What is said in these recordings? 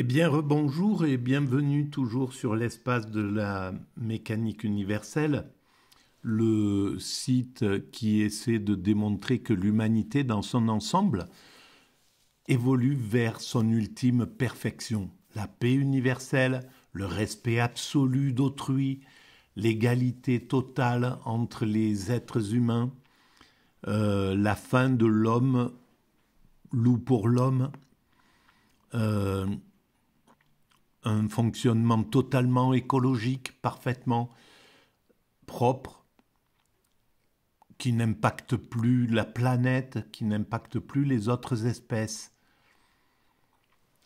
Eh bien, rebonjour et bienvenue toujours sur l'espace de la mécanique universelle, le site qui essaie de démontrer que l'humanité dans son ensemble évolue vers son ultime perfection, la paix universelle, le respect absolu d'autrui, l'égalité totale entre les êtres humains, euh, la fin de l'homme, loup pour l'homme. Euh, un fonctionnement totalement écologique, parfaitement propre, qui n'impacte plus la planète, qui n'impacte plus les autres espèces,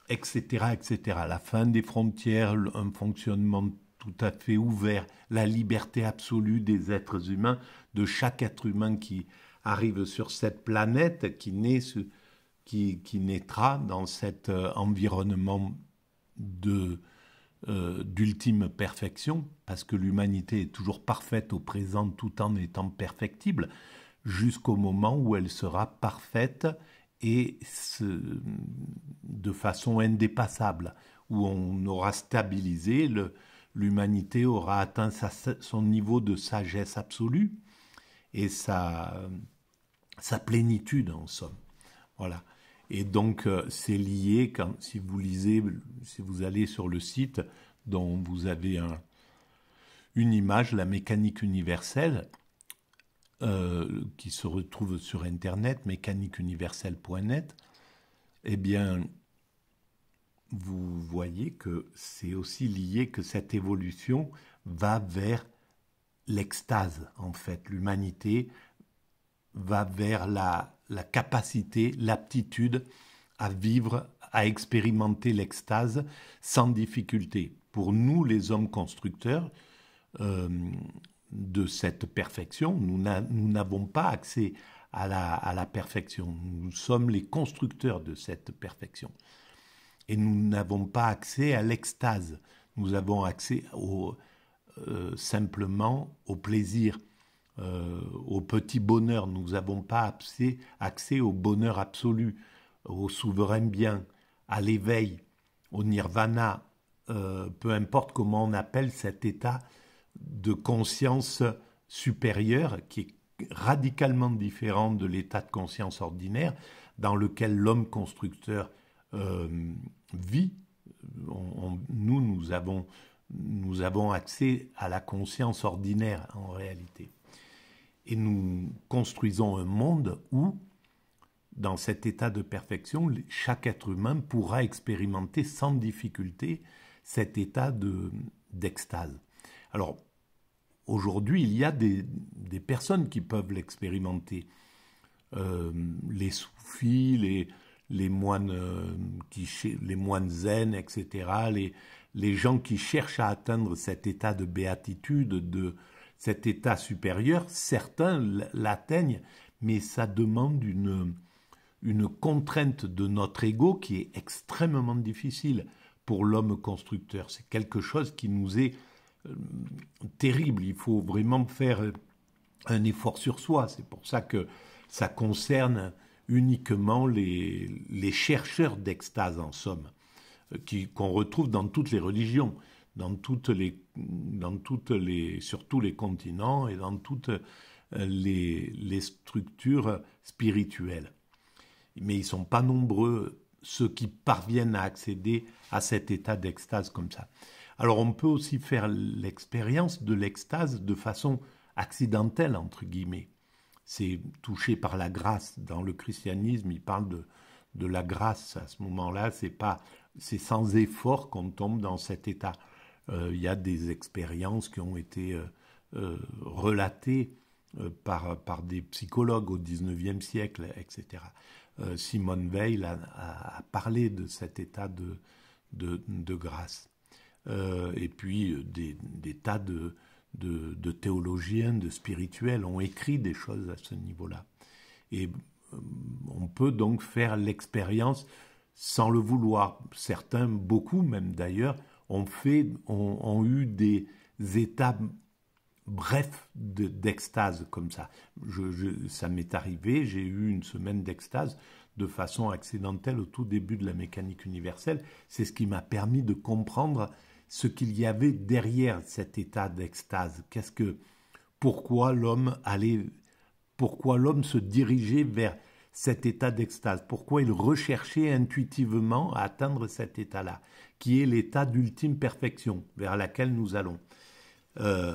etc., etc. La fin des frontières, un fonctionnement tout à fait ouvert, la liberté absolue des êtres humains, de chaque être humain qui arrive sur cette planète, qui naît, qui, qui naîtra dans cet euh, environnement de euh, d'ultime perfection, parce que l'humanité est toujours parfaite au présent tout en étant perfectible, jusqu'au moment où elle sera parfaite et de façon indépassable, où on aura stabilisé, l'humanité aura atteint son niveau de sagesse absolue et sa, sa plénitude en somme. Voilà. Et donc, euh, c'est lié, quand, si vous lisez, si vous allez sur le site dont vous avez une image, la mécanique universelle, euh, qui se retrouve sur Internet, mécaniqueuniverselle.net, eh bien, vous voyez que c'est aussi lié que cette évolution va vers l'extase, en fait. L'humanité va vers la, la capacité, l'aptitude à vivre, à expérimenter l'extase sans difficulté. Pour nous, les hommes constructeurs euh, de cette perfection, nous n'avons pas accès à la, perfection. Nous sommes les constructeurs de cette perfection. Et nous n'avons pas accès à l'extase. Nous avons accès au, euh, simplement au plaisir. Euh, au petit bonheur, nous n'avons pas accès, au bonheur absolu, au souverain bien, à l'éveil, au nirvana, euh, peu importe comment on appelle cet état de conscience supérieure qui est radicalement différent de l'état de conscience ordinaire dans lequel l'homme constructeur euh, vit. nous, nous avons, nous avons accès à la conscience ordinaire en réalité. Et nous construisons un monde où, dans cet état de perfection, chaque être humain pourra expérimenter sans difficulté cet état d'extase. Alors, aujourd'hui, il y a des, des personnes qui peuvent l'expérimenter. Euh, les soufis, les, les moines, euh, qui, les moines zen, etc., les, les gens qui cherchent à atteindre cet état de béatitude, de, cet état supérieur, certains l'atteignent, mais ça demande une, une contrainte de notre ego qui est extrêmement difficile pour l'homme constructeur. C'est quelque chose qui nous est euh, terrible. Il faut vraiment faire euh, un effort sur soi. C'est pour ça que ça concerne uniquement les, chercheurs d'extase, en somme, euh, qu'on retrouve dans toutes les religions dans toutes les, dans toutes les, sur tous les continents et dans toutes euh, les, les structures spirituelles. Mais ils ne sont pas nombreux ceux qui parviennent à accéder à cet état d'extase comme ça. Alors on peut aussi faire l'expérience de l'extase de façon accidentelle, entre guillemets. C'est touché par la grâce. Dans le christianisme, il parle de, de la grâce à ce moment-là. C'est c'est sans effort qu'on tombe dans cet état. Euh, il y a des expériences qui ont été euh, euh, relatées par, des psychologues au XIXe siècle, etc. Simone Veil a, parlé de cet état de, grâce. et puis des, tas de, de, de, théologiens, de spirituels ont écrit des choses à ce niveau-là. Et on peut donc faire l'expérience sans le vouloir. Certains, beaucoup même d'ailleurs, ont, fait, eu des étapes brefs d'extase comme ça. ça m'est arrivé, j'ai eu une semaine d'extase de façon accidentelle au tout début de la mécanique universelle. C'est ce qui m'a permis de comprendre ce qu'il y avait derrière cet état d'extase. Qu'est-ce que, pourquoi l'homme allait, pourquoi l'homme se dirigeait vers cet état d'extase, pourquoi il recherchait intuitivement à atteindre cet état-là, qui est l'état d'ultime perfection vers laquelle nous allons. Euh,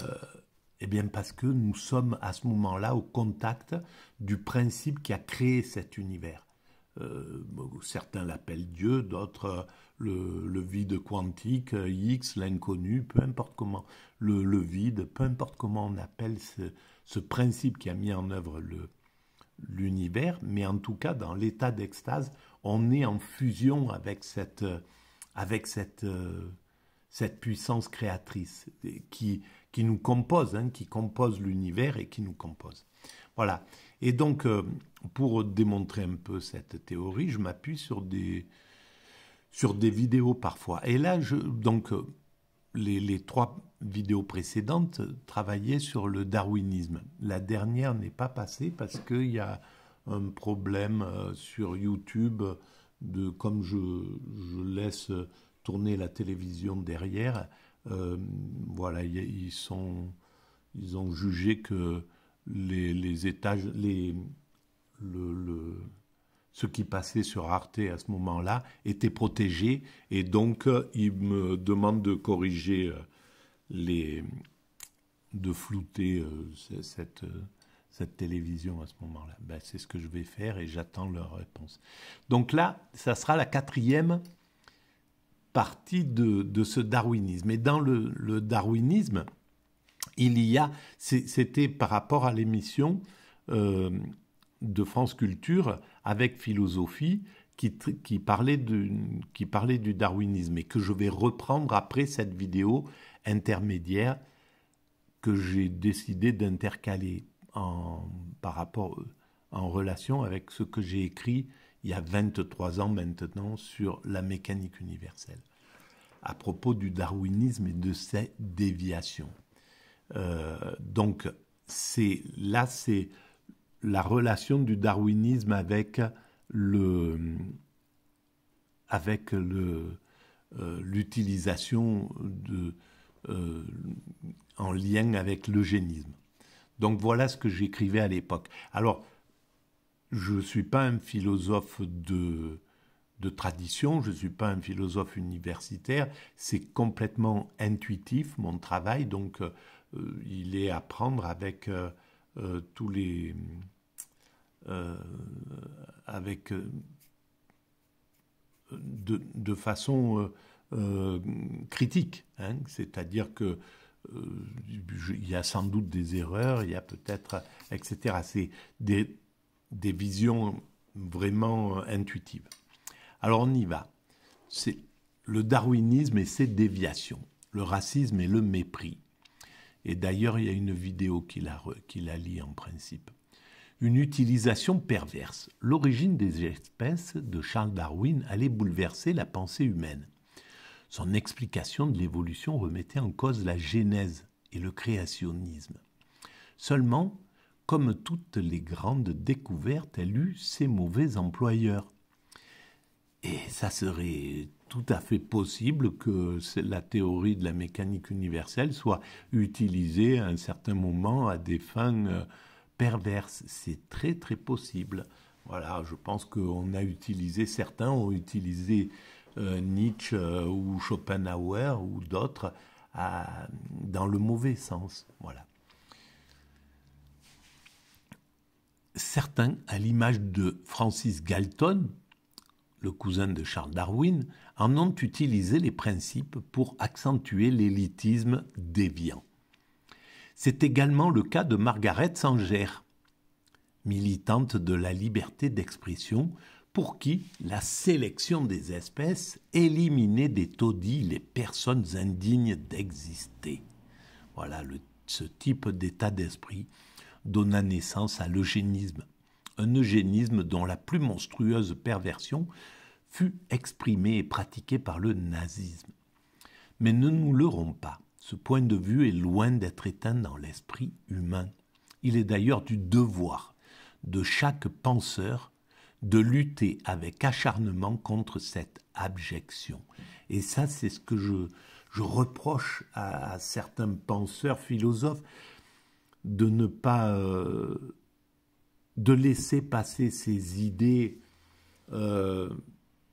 eh bien parce que nous sommes à ce moment-là au contact du principe qui a créé cet univers. Euh, certains l'appellent Dieu, d'autres euh, le, vide quantique, X, l'inconnu, peu importe comment, le, vide, peu importe comment on appelle ce, ce principe qui a mis en œuvre le, l'univers, mais en tout cas dans l'état d'extase, on est en fusion avec cette, euh, avec cette, euh, cette puissance créatrice qui, qui nous compose, hein, qui compose l'univers et qui nous compose. Voilà. Et donc, euh, pour démontrer un peu cette théorie, je m'appuie sur des, sur des vidéos parfois. Et là, je, donc, les, trois vidéos précédentes travaillaient sur le darwinisme. La dernière n'est pas passée parce qu'il y a un problème euh, sur YouTube de comme je, laisse tourner la télévision derrière. Euh, voilà, ils ont jugé que les, les étages, les, le, ce qui passait sur Arte à ce moment-là était protégé et donc euh, il me demande de corriger euh, les de flouter euh, cette cette télévision à ce moment-là. Ben, c'est ce que je vais faire et j'attends leur réponse. Donc là, ça sera la quatrième partie de, ce darwinisme. Et dans le, darwinisme, il y a, c'était par rapport à l'émission, de France Culture avec philosophie qui, parlait de, qui parlait du darwinisme et que je vais reprendre après cette vidéo intermédiaire que j'ai décidé d'intercaler en, par rapport en relation avec ce que j'ai écrit il y a 23 ans maintenant sur la mécanique universelle à propos du darwinisme et de ses déviations. Euh, donc c'est là c'est la relation du darwinisme avec le avec le euh, l'utilisation de euh, en lien avec l'eugénisme. Donc voilà ce que j'écrivais à l'époque. Alors je ne suis pas un philosophe de, de tradition, je ne suis pas un philosophe universitaire, c'est complètement intuitif mon travail, donc euh, il est à prendre avec euh, tous les. Euh, avec. Euh, de, de façon critique. Hein. C'est-à-dire que. il y a sans doute des erreurs, il y a peut-être, etc. C'est des, des visions vraiment intuitives. Alors on y va. C'est le darwinisme et ses déviations, le racisme et le mépris. Et d'ailleurs, il y a une vidéo qui la, lit en principe. Une utilisation perverse. L'origine des espèces de Charles Darwin allait bouleverser la pensée humaine. Son explication de l'évolution remettait en cause la genèse et le créationnisme. Seulement, comme toutes les grandes découvertes, elle eut ses mauvais employeurs. Et ça serait tout à fait possible que la théorie de la mécanique universelle soit utilisée à un certain moment à des fins euh, perverses. C'est très très possible. Voilà, je pense qu'on a utilisé, certains ont utilisé euh, Nietzsche euh, ou Schopenhauer ou d'autres dans le mauvais sens. Voilà. Certains, à l'image de Francis Galton, le cousin de Charles Darwin, en ont utilisé les principes pour accentuer l'élitisme déviant. C'est également le cas de Margaret Sanger, militante de la liberté d'expression, pour qui la sélection des espèces éliminait des taudis les personnes indignes d'exister. Voilà ce type d'état d'esprit donna naissance à l'eugénisme, un eugénisme dont la plus monstrueuse perversion fut exprimé et pratiqué par le nazisme. Mais ne nous leurrons pas, ce point de vue est loin d'être éteint dans l'esprit humain. Il est d'ailleurs du devoir de chaque penseur de lutter avec acharnement contre cette abjection. Et ça, c'est ce que je, reproche à, certains penseurs, philosophes, de ne pas... Euh, de laisser passer ces idées euh,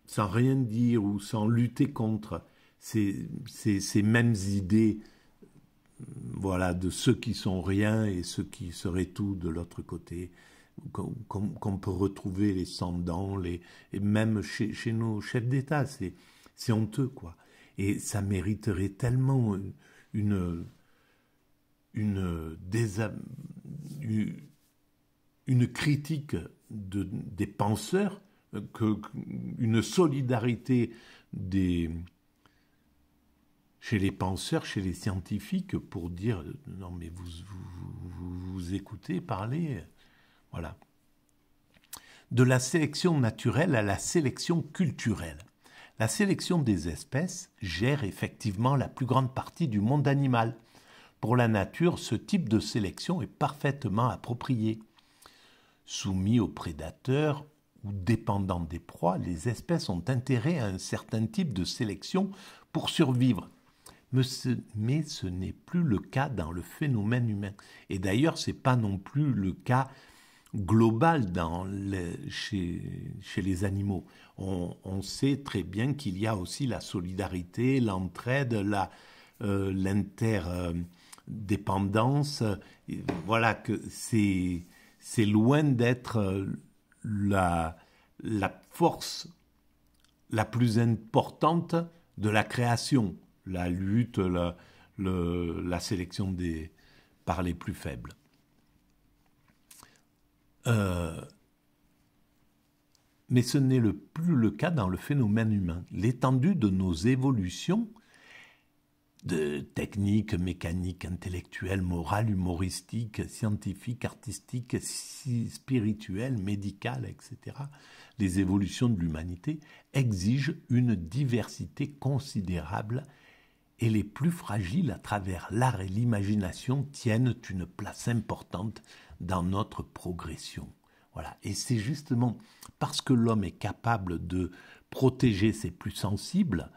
sans rien dire ou sans lutter contre ces, ces, mêmes idées voilà, de ceux qui sont rien et ceux qui seraient tout de l'autre côté, qu'on peut retrouver les sans-dents, les, et même chez, chez nos chefs d'État, c'est, c'est honteux, quoi. Et ça mériterait tellement une, une, une critique de, des penseurs que, une solidarité des, chez les penseurs, chez les scientifiques, pour dire non mais vous vous, écoutez parler, voilà. De la sélection naturelle à la sélection culturelle. La sélection des espèces gère effectivement la plus grande partie du monde animal. Pour la nature, ce type de sélection est parfaitement approprié. Soumis aux prédateurs, dépendant des proies, les espèces ont intérêt à un certain type de sélection pour survivre. Mais ce, n'est plus le cas dans le phénomène humain. Et d'ailleurs, ce n'est pas non plus le cas global dans chez, chez, les animaux. On, sait très bien qu'il y a aussi la solidarité, l'entraide, la, euh, l'interdépendance. voilà que c'est, c'est loin d'être euh, la, force la plus importante de la création, la lutte, la, sélection des, par les plus faibles. Euh, mais ce n'est le plus le cas dans le phénomène humain. L'étendue de nos évolutions de techniques, mécaniques, intellectuelles, morales, humoristiques, scientifiques, artistiques, spirituelles, médicales, etc., les évolutions de l'humanité exigent une diversité considérable et les plus fragiles à travers l'art et l'imagination tiennent une place importante dans notre progression. Voilà. Et c'est justement parce que l'homme est capable de protéger ses plus sensibles,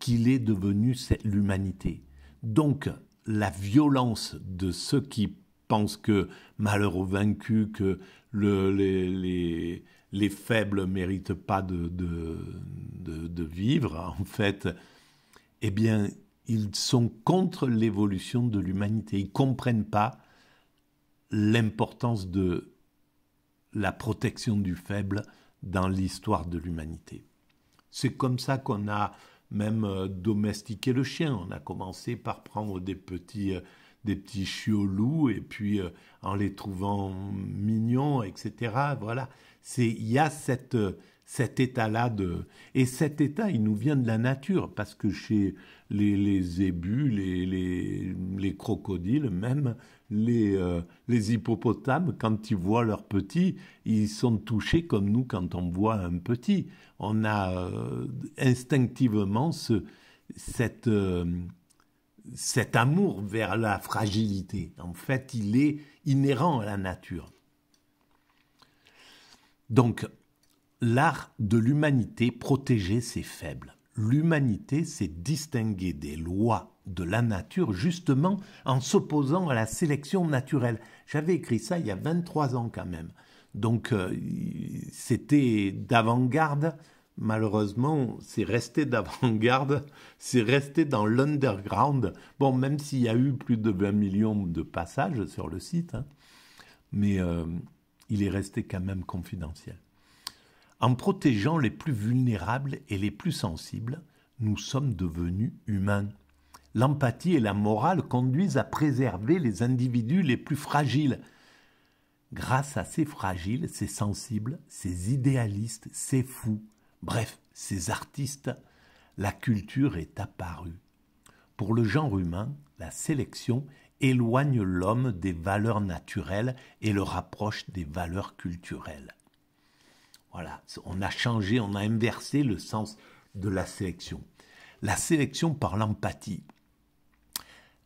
qu'il est devenu l'humanité. Donc, la violence de ceux qui pensent que malheur au vaincu, que les, les, ne faibles méritent pas de, de, vivre, en fait, eh bien, ils sont contre l'évolution de l'humanité. Ils ne comprennent pas l'importance de la protection du faible dans l'histoire de l'humanité. C'est comme ça qu'on a même euh, domestiquer le chien. On a commencé par prendre des petits, euh, des petits chiots loups et puis euh, en les trouvant mignons, etc. Voilà, c'est il y a cette cet état-là de... Et cet état, il nous vient de la nature, parce que chez les, les ébus, les, les, crocodiles, même les, euh, les hippopotames, quand ils voient leurs petits, ils sont touchés comme nous quand on voit un petit. On a euh, instinctivement ce, cette, euh, cet amour vers la fragilité. En fait, il est inhérent à la nature. Donc, L'art de l'humanité protégeait ses faibles. L'humanité s'est distinguée des lois de la nature justement en s'opposant à la sélection naturelle. J'avais écrit ça il y a 23 ans quand même. Donc euh, c'était d'avant-garde. Malheureusement, c'est resté d'avant-garde, c'est resté dans l'underground. Bon, même s'il y a eu plus de 20 millions de passages sur le site, hein. mais euh, il est resté quand même confidentiel. En protégeant les plus vulnérables et les plus sensibles, nous sommes devenus humains. L'empathie et la morale conduisent à préserver les individus les plus fragiles. Grâce à ces fragiles, ces sensibles, ces idéalistes, ces fous, bref, ces artistes, la culture est apparue. Pour le genre humain, la sélection éloigne l'homme des valeurs naturelles et le rapproche des valeurs culturelles. Voilà, on a changé, on a inversé le sens de la sélection. La sélection par l'empathie.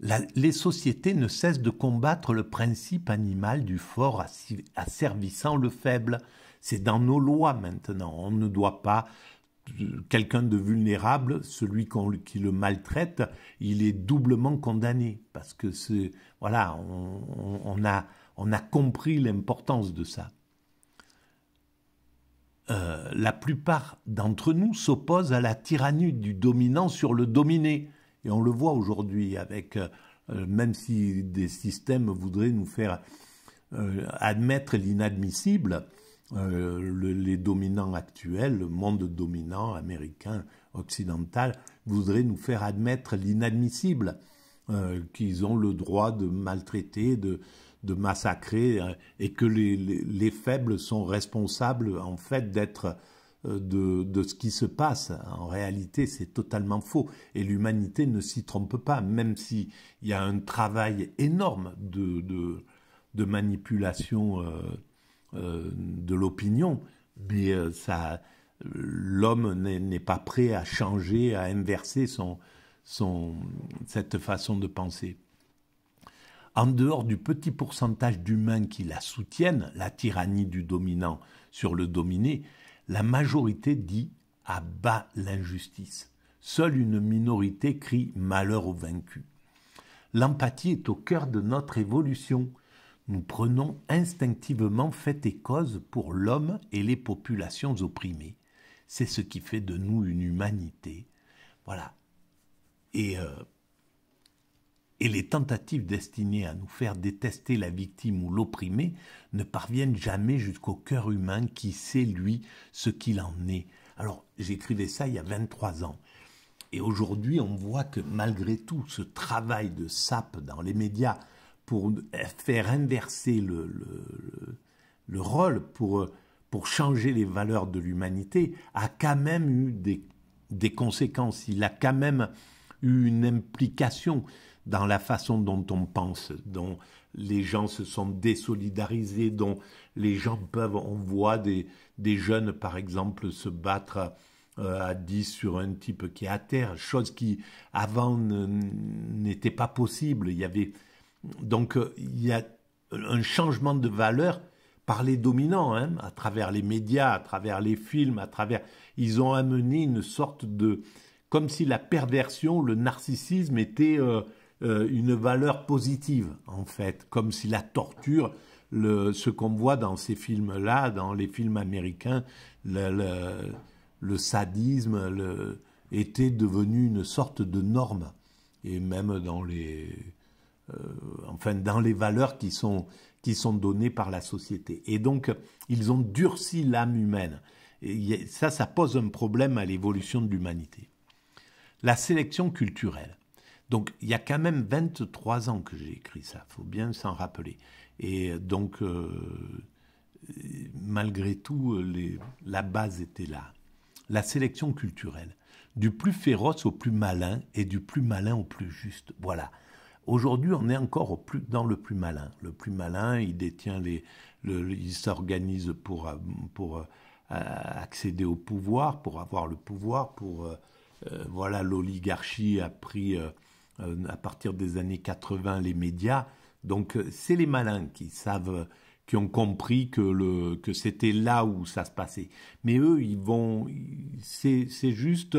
les sociétés ne cessent de combattre le principe animal du fort asservissant le faible. C'est dans nos lois maintenant. On ne doit pas euh, quelqu'un de vulnérable, celui qui le maltraite, il est doublement condamné parce que voilà, on a compris l'importance de ça. Euh, la plupart d'entre nous s'opposent à la tyrannie du dominant sur le dominé. Et on le voit aujourd'hui avec, euh, même si des systèmes voudraient nous faire euh, admettre l'inadmissible, les dominants actuels, le monde dominant américain, occidental, voudraient nous faire admettre l'inadmissible. Euh, qu'ils ont le droit de maltraiter, de, massacrer, euh, et que les, faibles sont responsables en fait d'être euh, de, ce qui se passe. En réalité, c'est totalement faux. Et l'humanité ne s'y trompe pas, même s'il y a un travail énorme de, de manipulation de l'opinion. Mais ça, l'homme n'est pas prêt à changer, à inverser son, cette façon de penser. En dehors du petit pourcentage d'humains qui la soutiennent, la tyrannie du dominant sur le dominé, la majorité dit à bas l'injustice. Seule une minorité crie malheur aux vaincus. L'empathie est au cœur de notre évolution. Nous prenons instinctivement fait et cause pour l'homme et les populations opprimées. C'est ce qui fait de nous une humanité. Voilà, et, euh, et les tentatives destinées à nous faire détester la victime ou l'opprimé ne parviennent jamais jusqu'au cœur humain qui sait, lui, ce qu'il en est. Alors, j'écrivais ça il y a 23 ans. Et aujourd'hui, on voit que malgré tout ce travail de sape dans les médias pour faire inverser le, le, le, rôle, pour, pour changer les valeurs de l'humanité, a quand même eu des, des conséquences. Il a quand même une implication dans la façon dont on pense, dont les gens se sont désolidarisés, dont les gens peuvent, on voit des, des jeunes par exemple se battre euh, à 10 sur un type qui est à terre, chose qui avant n'était pas possible. Il y avait donc euh, il y a un changement de valeur par les dominants, hein, à travers les médias, à travers les films, à travers ils ont amené une sorte de comme si la perversion, le narcissisme était euh, euh, une valeur positive, en fait, comme si la torture, le, ce qu'on voit dans ces films-là, dans les films américains, le, le sadisme était devenu une sorte de norme, et même dans les, euh, enfin, dans les valeurs qui sont, qui sont données par la société. Et donc, ils ont durci l'âme humaine. Et ça, ça pose un problème à l'évolution de l'humanité. La sélection culturelle. Donc il y a quand même 23 ans que j'ai écrit ça, il faut bien s'en rappeler. Et donc euh, malgré tout, la base était là. La sélection culturelle. Du plus féroce au plus malin et du plus malin au plus juste. Voilà. Aujourd'hui, on est encore dans le plus malin. Le plus malin, il détient les, il s'organise pour, euh, euh, accéder au pouvoir, pour avoir le pouvoir, pour euh, voilà, l'oligarchie a pris euh, euh, à partir des années 80 les médias. Donc c'est les malins qui savent, qui ont compris que, que c'était là où ça se passait. Mais eux, ils vont, c'est, juste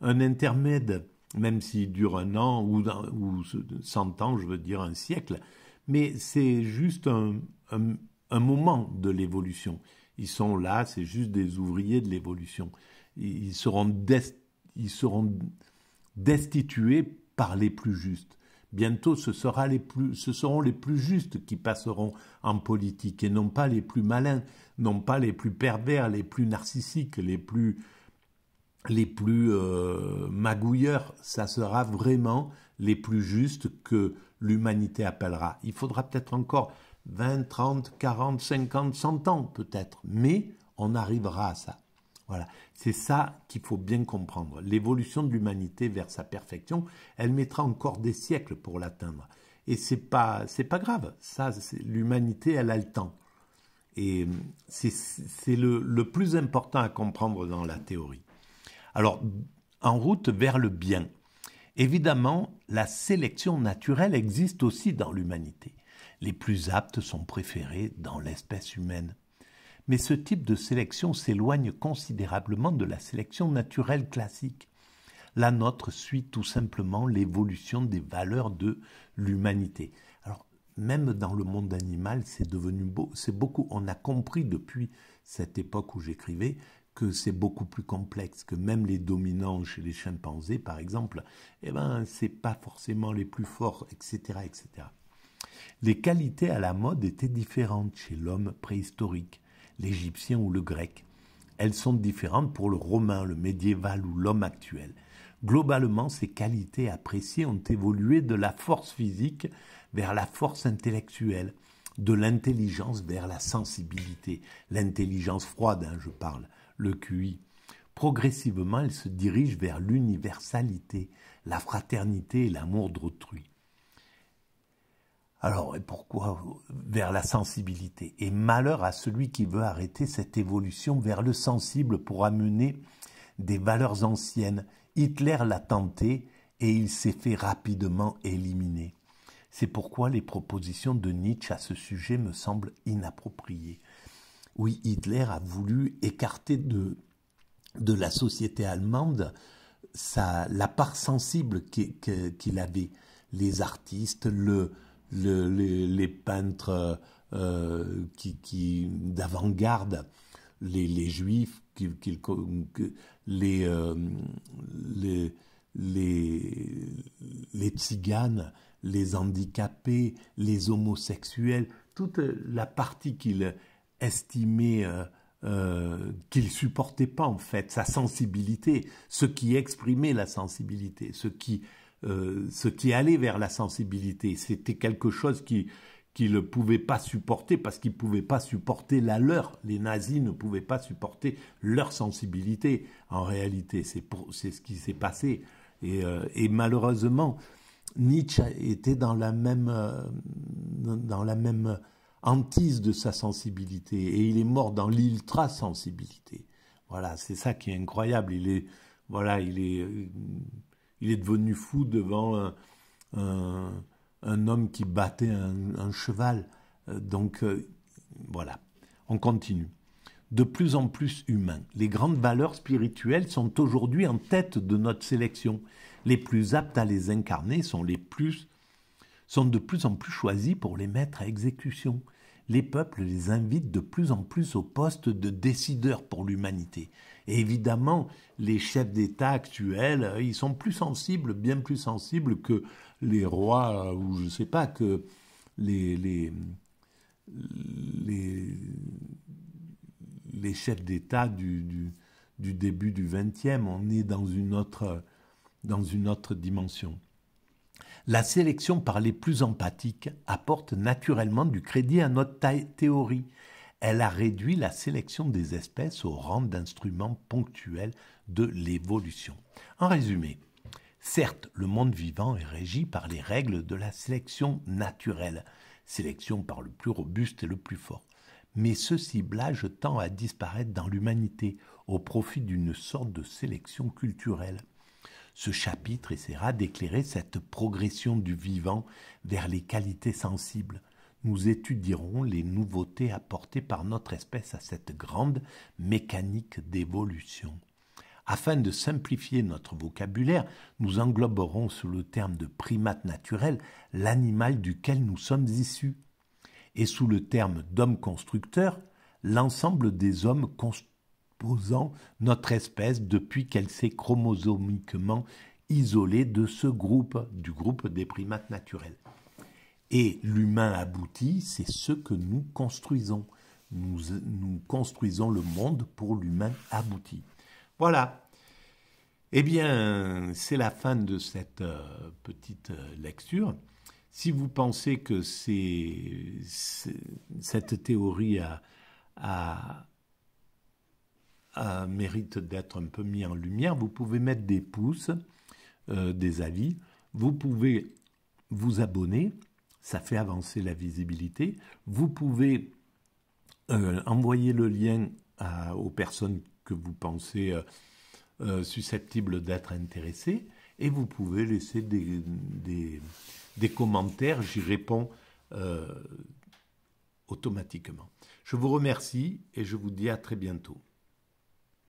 un intermède, même s'il dure un an ou, ou 100 ans, je veux dire un siècle. Mais c'est juste un, moment de l'évolution. Ils sont là, c'est juste des ouvriers de l'évolution. Ils seront destinés ils seront destitués par les plus justes. Bientôt, ce, seront les plus justes qui passeront en politique et non pas les plus malins, non pas les plus pervers, les plus narcissiques, les plus, euh, magouilleurs. Ça sera vraiment les plus justes que l'humanité appellera. Il faudra peut-être encore 20, 30, 40, 50, 100 ans peut-être, mais on arrivera à ça c'est ça qu'il faut bien comprendre. L'évolution de l'humanité vers sa perfection, elle mettra encore des siècles pour l'atteindre. Et c'est pas c'est pas grave. Ça, l'humanité, elle a le temps. Et euh, c'est le plus important à comprendre dans la théorie. Alors, en route vers le bien. Évidemment, la sélection naturelle existe aussi dans l'humanité. Les plus aptes sont préférés dans l'espèce humaine mais ce type de sélection s'éloigne considérablement de la sélection naturelle classique. La nôtre suit tout simplement l'évolution des valeurs de l'humanité. Alors, même dans le monde animal, c'est devenu beau, c'est beaucoup. On a compris depuis cette époque où j'écrivais que c'est beaucoup plus complexe, que même les dominants chez les chimpanzés, par exemple, eh ben, c'est pas forcément les plus forts, etc., etc. Les qualités à la mode étaient différentes chez l'homme préhistorique l'Égyptien ou le Grec. Elles sont différentes pour le Romain, le médiéval ou l'homme actuel. Globalement, ces qualités appréciées ont évolué de la force physique vers la force intellectuelle, de l'intelligence vers la sensibilité, l'intelligence froide, hein, je parle, le QI. Progressivement, elles se dirigent vers l'universalité, la fraternité et l'amour d'autrui. Alors, pourquoi euh, vers la sensibilité Et malheur à celui qui veut arrêter cette évolution vers le sensible pour amener des valeurs anciennes. Hitler l'a tenté et il s'est fait rapidement éliminer. C'est pourquoi les propositions de Nietzsche à ce sujet me semblent inappropriées. Oui, Hitler a voulu écarter de, de la société allemande sa, la part sensible qu'il avait, les artistes, le, les, peintres euh, qui, d'avant-garde, les, juifs, euh, les, les, tziganes, les handicapés, les homosexuels, toute la partie qu'il estimait euh, ne euh, qu'il supportait pas en fait, sa sensibilité, ce qui exprimait la sensibilité, ce qui ce qui allait vers la sensibilité. C'était quelque chose qui qui ne pouvait pas supporter parce qu'ils ne pouvaient pas supporter la leur. Les nazis ne pouvaient pas supporter leur sensibilité. En réalité, c'est ce qui s'est passé. Euh, et, malheureusement, Nietzsche était dans la même, euh, dans la même hantise de sa sensibilité. Et il est mort dans l'ultra-sensibilité. Voilà, c'est ça qui est incroyable. Il est, voilà, il est euh, il est devenu fou devant un, homme qui battait un, cheval. Euh, donc euh, voilà, on continue. De plus en plus humains, les grandes valeurs spirituelles sont aujourd'hui en tête de notre sélection. Les plus aptes à les incarner sont les sont de plus en plus choisis pour les mettre à exécution. Les peuples les invitent de plus en plus au poste de décideurs pour l'humanité évidemment, les chefs d'État actuels, euh, ils sont plus sensibles, bien plus sensibles que les rois, euh, ou je ne sais pas, que les, les, les, chefs d'État du, du, du, début du XXe. On est dans une autre, dans une autre dimension. La sélection par les plus empathiques apporte naturellement du crédit à notre théorie elle a réduit la sélection des espèces au rang d'instrument ponctuel de l'évolution. En résumé, certes, le monde vivant est régi par les règles de la sélection naturelle, sélection par le plus robuste et le plus fort, mais ce ciblage tend à disparaître dans l'humanité au profit d'une sorte de sélection culturelle. Ce chapitre essaiera d'éclairer cette progression du vivant vers les qualités sensibles, nous étudierons les nouveautés apportées par notre espèce à cette grande mécanique d'évolution. Afin de simplifier notre vocabulaire, nous engloberons sous le terme de primate naturel l'animal duquel nous sommes issus, et sous le terme d'homme constructeur l'ensemble des hommes composant notre espèce depuis qu'elle s'est chromosomiquement isolée de ce groupe, du groupe des primates naturels. Et l'humain abouti, c'est ce que nous construisons. Nous, construisons le monde pour l'humain abouti. Voilà. Eh bien, c'est la fin de cette euh, petite euh, lecture. Si vous pensez que cette théorie a, mérite d'être un peu mise en lumière, vous pouvez mettre des pouces, euh, des avis, vous pouvez vous abonner ça fait avancer la visibilité. Vous pouvez euh, envoyer le lien aux personnes que vous pensez euh, euh, susceptibles d'être intéressées et vous pouvez laisser des commentaires, j'y réponds automatiquement. Je vous remercie et je vous dis à très bientôt.